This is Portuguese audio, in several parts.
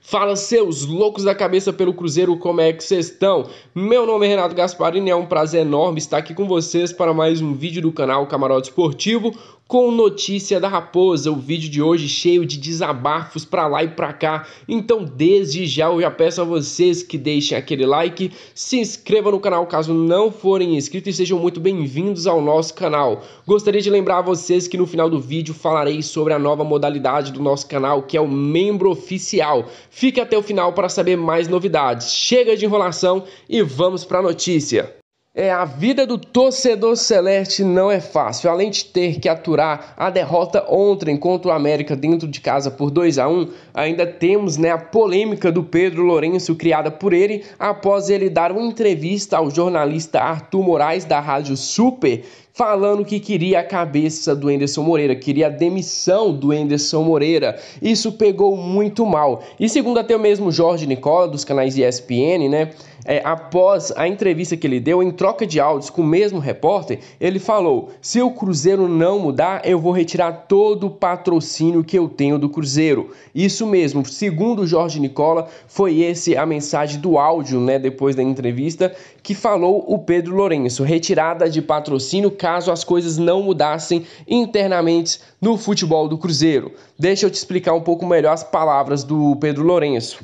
Fala seus loucos da cabeça pelo Cruzeiro, como é que vocês estão? Meu nome é Renato Gasparini, é um prazer enorme estar aqui com vocês para mais um vídeo do canal Camarote Esportivo com notícia da raposa, o vídeo de hoje cheio de desabafos para lá e para cá. Então, desde já eu já peço a vocês que deixem aquele like, se inscrevam no canal caso não forem inscritos e sejam muito bem-vindos ao nosso canal. Gostaria de lembrar a vocês que no final do vídeo falarei sobre a nova modalidade do nosso canal, que é o membro oficial. Fique até o final para saber mais novidades. Chega de enrolação e vamos para a notícia. É, a vida do torcedor celeste não é fácil. Além de ter que aturar a derrota ontem contra o América dentro de casa por 2 a 1, ainda temos né, a polêmica do Pedro Lourenço criada por ele após ele dar uma entrevista ao jornalista Arthur Moraes da Rádio Super, falando que queria a cabeça do Enderson Moreira, queria a demissão do Enderson Moreira. Isso pegou muito mal. E segundo até o mesmo Jorge Nicola, dos canais ESPN, né? É, após a entrevista que ele deu, em troca de áudios com o mesmo repórter, ele falou: se o Cruzeiro não mudar, eu vou retirar todo o patrocínio que eu tenho do Cruzeiro. Isso mesmo, segundo Jorge Nicola, foi esse a mensagem do áudio, né? Depois da entrevista, que falou o Pedro Lourenço: retirada de patrocínio, caso as coisas não mudassem internamente no futebol do Cruzeiro. Deixa eu te explicar um pouco melhor as palavras do Pedro Lourenço.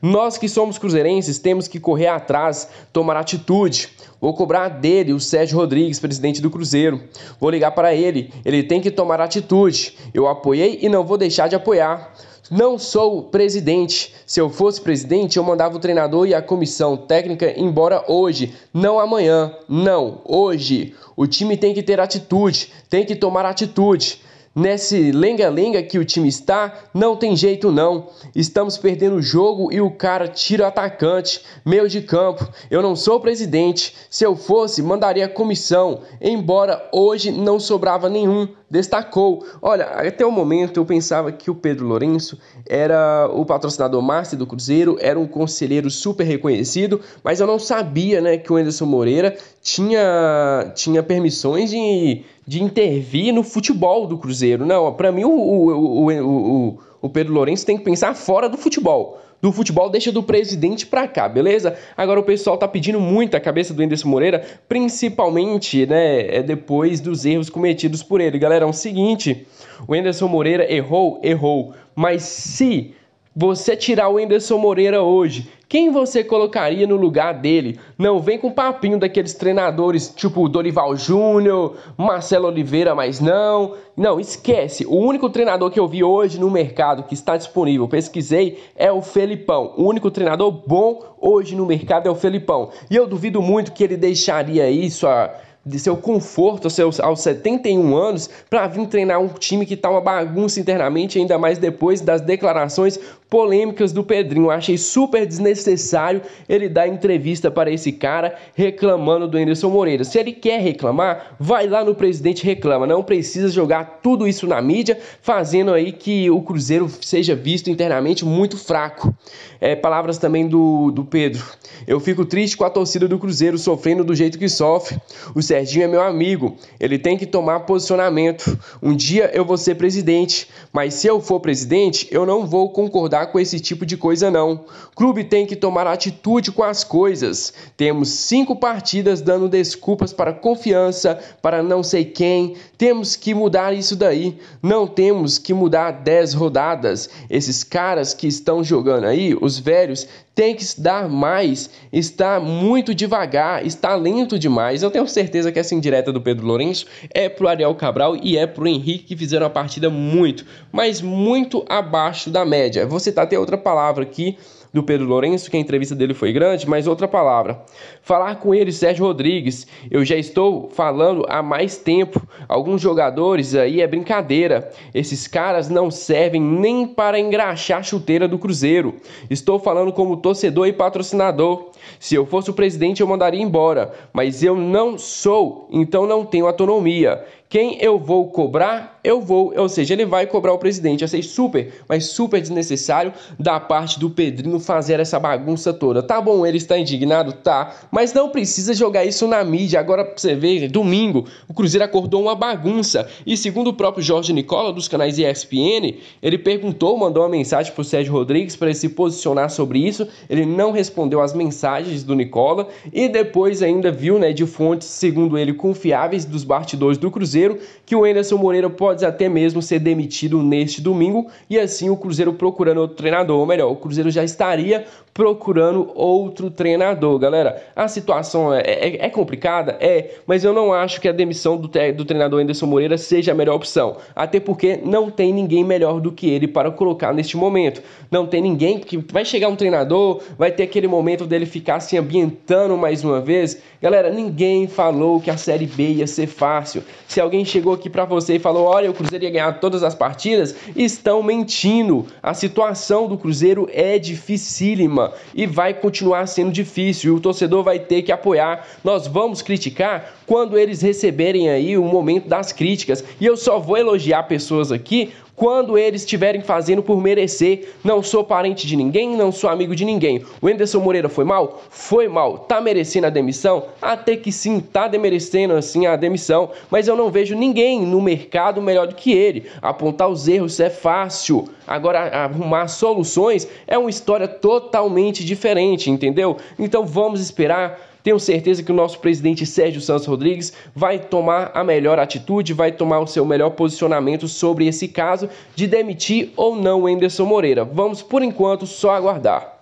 Nós que somos cruzeirenses temos que correr atrás, tomar atitude. Vou cobrar dele, o Sérgio Rodrigues, presidente do Cruzeiro. Vou ligar para ele, ele tem que tomar atitude. Eu apoiei e não vou deixar de apoiar. Não sou presidente. Se eu fosse presidente, eu mandava o treinador e a comissão técnica embora hoje, não amanhã, não, hoje. O time tem que ter atitude, tem que tomar atitude. Nesse lenga-lenga que o time está, não tem jeito não. Estamos perdendo o jogo e o cara tira o atacante, meio de campo. Eu não sou presidente. Se eu fosse, mandaria comissão. Embora hoje não sobrava nenhum destacou: Olha, até o momento eu pensava que o Pedro Lourenço era o patrocinador master do Cruzeiro, era um conselheiro super reconhecido, mas eu não sabia né, que o Anderson Moreira tinha, tinha permissões de, de intervir no futebol do Cruzeiro. Não, para mim o, o, o, o, o Pedro Lourenço tem que pensar fora do futebol do futebol deixa do presidente pra cá, beleza? Agora o pessoal tá pedindo muito a cabeça do Enderson Moreira, principalmente, né, é depois dos erros cometidos por ele. Galera, é o seguinte, o Enderson Moreira errou, errou, mas se você tirar o Enderson Moreira hoje, quem você colocaria no lugar dele? Não vem com papinho daqueles treinadores tipo Dorival Júnior, Marcelo Oliveira, mas não. Não, esquece. O único treinador que eu vi hoje no mercado que está disponível, pesquisei, é o Felipão. O único treinador bom hoje no mercado é o Felipão. E eu duvido muito que ele deixaria isso a de seu conforto seus, aos 71 anos para vir treinar um time que está uma bagunça internamente, ainda mais depois das declarações polêmicas do Pedrinho. Eu achei super desnecessário ele dar entrevista para esse cara reclamando do Anderson Moreira. Se ele quer reclamar, vai lá no presidente reclama. Não precisa jogar tudo isso na mídia, fazendo aí que o Cruzeiro seja visto internamente muito fraco. É, palavras também do, do Pedro. Eu fico triste com a torcida do Cruzeiro sofrendo do jeito que sofre. O Serginho é meu amigo, ele tem que tomar posicionamento. Um dia eu vou ser presidente, mas se eu for presidente, eu não vou concordar com esse tipo de coisa não. Clube tem que tomar atitude com as coisas. Temos cinco partidas dando desculpas para confiança, para não sei quem. Temos que mudar isso daí. Não temos que mudar dez rodadas. Esses caras que estão jogando aí, os velhos, tem que dar mais, está muito devagar, está lento demais. Eu tenho certeza que essa indireta do Pedro Lourenço é pro Ariel Cabral e é pro Henrique que fizeram a partida muito, mas muito abaixo da média. Você citar até outra palavra aqui do Pedro Lourenço, que a entrevista dele foi grande, mas outra palavra. Falar com ele, Sérgio Rodrigues. Eu já estou falando há mais tempo. Alguns jogadores aí é brincadeira. Esses caras não servem nem para engraxar a chuteira do Cruzeiro. Estou falando como torcedor e patrocinador. Se eu fosse o presidente, eu mandaria embora, mas eu não sou, então não tenho autonomia. Quem eu vou cobrar? Eu vou, ou seja, ele vai cobrar o presidente. Achei super, mas super desnecessário da parte do Pedrinho fazer essa bagunça toda. Tá bom, ele está indignado? Tá, mas não precisa jogar isso na mídia. Agora você vê, domingo, o Cruzeiro acordou uma bagunça. E segundo o próprio Jorge Nicola, dos canais ESPN, ele perguntou, mandou uma mensagem pro Sérgio Rodrigues para ele se posicionar sobre isso. Ele não respondeu as mensagens mensagens do Nicola e depois ainda viu, né, de fontes, segundo ele, confiáveis dos bastidores do Cruzeiro, que o Anderson Moreira pode até mesmo ser demitido neste domingo e assim o Cruzeiro procurando outro treinador, ou melhor, o Cruzeiro já estaria procurando outro treinador, galera. A situação é, é, é complicada, é, mas eu não acho que a demissão do, do treinador Anderson Moreira seja a melhor opção, até porque não tem ninguém melhor do que ele para colocar neste momento. Não tem ninguém que vai chegar um treinador, vai ter aquele momento dele ficar se ambientando mais uma vez, galera, ninguém falou que a Série B ia ser fácil. Se alguém chegou aqui para você e falou, olha, o Cruzeiro ia ganhar todas as partidas, estão mentindo. A situação do Cruzeiro é dificílima e vai continuar sendo difícil. E o torcedor vai ter que apoiar. Nós vamos criticar quando eles receberem aí o momento das críticas. E eu só vou elogiar pessoas aqui quando eles estiverem fazendo por merecer. Não sou parente de ninguém, não sou amigo de ninguém. O Enderson Moreira foi mal? Foi mal. Tá merecendo a demissão? Até que sim, tá demerecendo assim a demissão, mas eu não vejo ninguém no mercado melhor do que ele. Apontar os erros é fácil. Agora arrumar soluções é uma história totalmente diferente, entendeu? Então vamos esperar tenho certeza que o nosso presidente Sérgio Santos Rodrigues vai tomar a melhor atitude, vai tomar o seu melhor posicionamento sobre esse caso de demitir ou não Enderson Moreira. Vamos, por enquanto, só aguardar.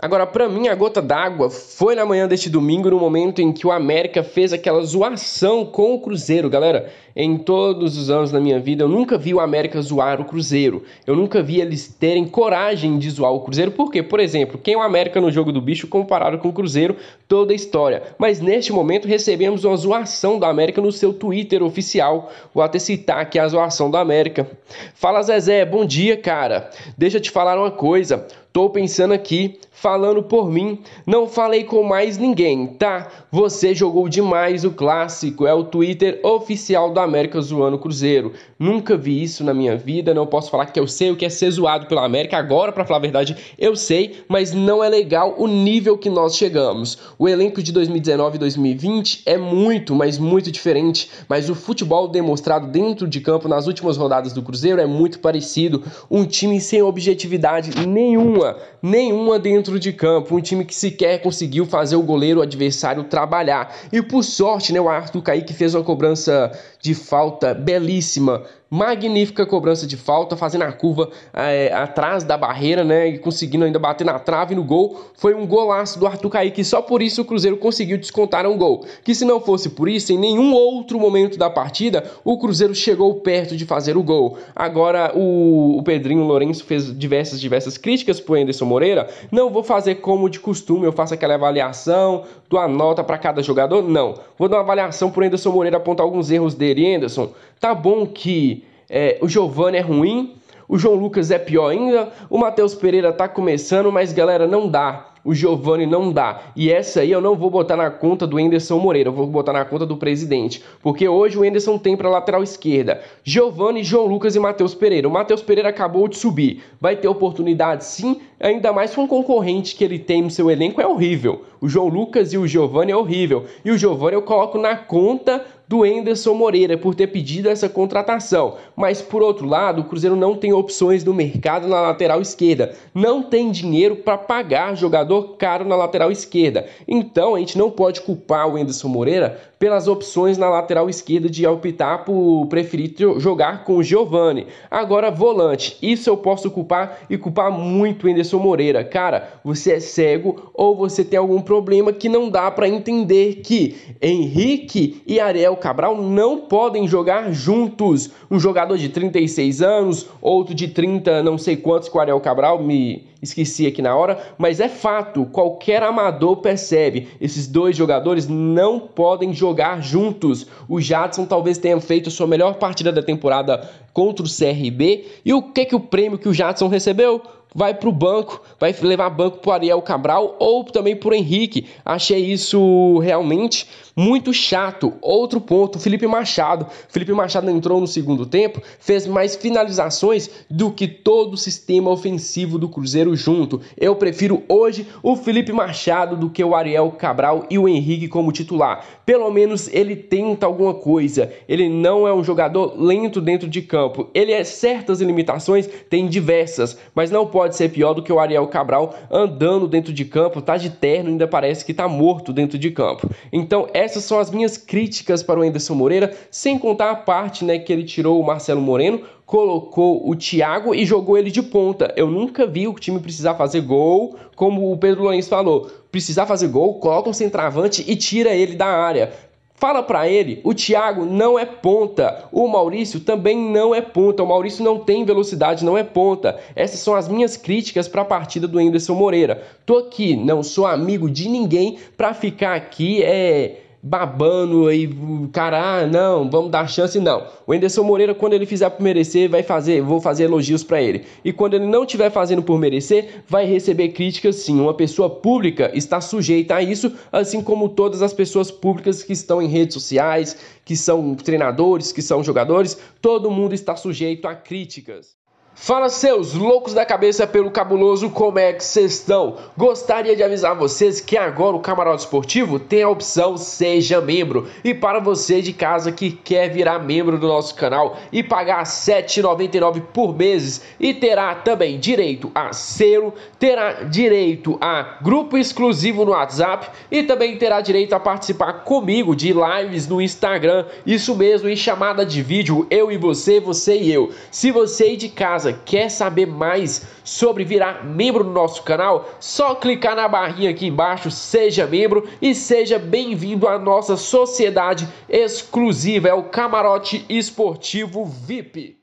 Agora, para mim, a gota d'água foi na manhã deste domingo, no momento em que o América fez aquela zoação com o Cruzeiro. Galera, em todos os anos da minha vida, eu nunca vi o América zoar o Cruzeiro. Eu nunca vi eles terem coragem de zoar o Cruzeiro, Por quê? por exemplo, quem é o América no jogo do bicho comparado com o Cruzeiro, toda a história. Mas neste momento recebemos uma zoação do América no seu Twitter oficial. Vou até citar aqui a zoação do América. Fala Zezé, bom dia, cara. Deixa eu te falar uma coisa. Tô pensando aqui falando por mim, não falei com mais ninguém, tá? Você jogou demais o clássico, é o Twitter oficial do América zoando Cruzeiro. Nunca vi isso na minha vida, não posso falar que eu sei o que é ser zoado pela América. Agora, para falar a verdade, eu sei, mas não é legal o nível que nós chegamos. O elenco de 2019 e 2020 é muito, mas muito diferente, mas o futebol demonstrado dentro de campo nas últimas rodadas do Cruzeiro é muito parecido. Um time sem objetividade nenhuma, nenhuma dentro de campo, um time que sequer conseguiu fazer o goleiro adversário trabalhar. E por sorte, né, o Arthur Kaique fez uma cobrança de falta belíssima magnífica cobrança de falta, fazendo a curva é, atrás da barreira, né? E conseguindo ainda bater na trave no gol. Foi um golaço do Arthur Kaique, só por isso o Cruzeiro conseguiu descontar um gol. Que se não fosse por isso, em nenhum outro momento da partida, o Cruzeiro chegou perto de fazer o gol. Agora, o, o Pedrinho Lourenço fez diversas, diversas críticas pro Anderson Moreira. Não vou fazer como de costume, eu faço aquela avaliação, dou a nota para cada jogador, não. Vou dar uma avaliação pro Anderson Moreira apontar alguns erros dele. Anderson, Tá bom que é, o Giovanni é ruim, o João Lucas é pior ainda, o Matheus Pereira tá começando, mas galera, não dá o Giovani não dá. E essa aí eu não vou botar na conta do Enderson Moreira, eu vou botar na conta do presidente. Porque hoje o Enderson tem para lateral esquerda Giovani, João Lucas e Matheus Pereira. O Matheus Pereira acabou de subir, vai ter oportunidade sim, ainda mais com um concorrente que ele tem no seu elenco é horrível. O João Lucas e o Giovani é horrível. E o Giovani eu coloco na conta do Enderson Moreira por ter pedido essa contratação. Mas por outro lado, o Cruzeiro não tem opções no mercado na lateral esquerda. Não tem dinheiro para pagar jogador jogador caro na lateral esquerda. Então a gente não pode culpar o Enderson Moreira pelas opções na lateral esquerda de optar por preferir jogar com o Giovani. Agora, volante, isso eu posso culpar e culpar muito o Enderson Moreira. Cara, você é cego ou você tem algum problema que não dá para entender que Henrique e Ariel Cabral não podem jogar juntos. Um jogador de 36 anos, outro de 30, não sei quantos com o Ariel Cabral, me esqueci aqui na hora, mas é fato, qualquer amador percebe, esses dois jogadores não podem jogar juntos. O Jadson talvez tenha feito sua melhor partida da temporada contra o CRB, e o que que o prêmio que o Jadson recebeu? vai para o banco, vai levar banco para Ariel Cabral ou também para Henrique. Achei isso realmente muito chato. Outro ponto, Felipe Machado. Felipe Machado entrou no segundo tempo, fez mais finalizações do que todo o sistema ofensivo do Cruzeiro junto. Eu prefiro hoje o Felipe Machado do que o Ariel Cabral e o Henrique como titular. Pelo menos ele tenta alguma coisa. Ele não é um jogador lento dentro de campo. Ele é certas limitações, tem diversas, mas não pode pode ser pior do que o Ariel Cabral andando dentro de campo, tá de terno, ainda parece que tá morto dentro de campo. Então, essas são as minhas críticas para o Anderson Moreira, sem contar a parte né, que ele tirou o Marcelo Moreno, colocou o Thiago e jogou ele de ponta. Eu nunca vi o time precisar fazer gol, como o Pedro Luiz falou. Precisar fazer gol, coloca um centroavante e tira ele da área. Fala para ele, o Thiago não é ponta, o Maurício também não é ponta, o Maurício não tem velocidade, não é ponta. Essas são as minhas críticas para a partida do Anderson Moreira. Tô aqui, não sou amigo de ninguém para ficar aqui é babando aí, cara, ah, não, vamos dar chance, não. O Enderson Moreira, quando ele fizer por merecer, vai fazer, vou fazer elogios para ele. E quando ele não estiver fazendo por merecer, vai receber críticas sim. Uma pessoa pública está sujeita a isso, assim como todas as pessoas públicas que estão em redes sociais, que são treinadores, que são jogadores, todo mundo está sujeito a críticas. Fala seus loucos da cabeça pelo cabuloso, como é que vocês estão? Gostaria de avisar vocês que agora o Camarote Esportivo tem a opção Seja Membro. E para você de casa que quer virar membro do nosso canal e pagar R$ 7,99 por meses e terá também direito a selo, terá direito a grupo exclusivo no WhatsApp e também terá direito a participar comigo de lives no Instagram, isso mesmo, em chamada de vídeo, eu e você, você e eu. Se você de casa casa, quer saber mais sobre virar membro do nosso canal? Só clicar na barrinha aqui embaixo, seja membro e seja bem-vindo à nossa sociedade exclusiva, é o Camarote Esportivo VIP.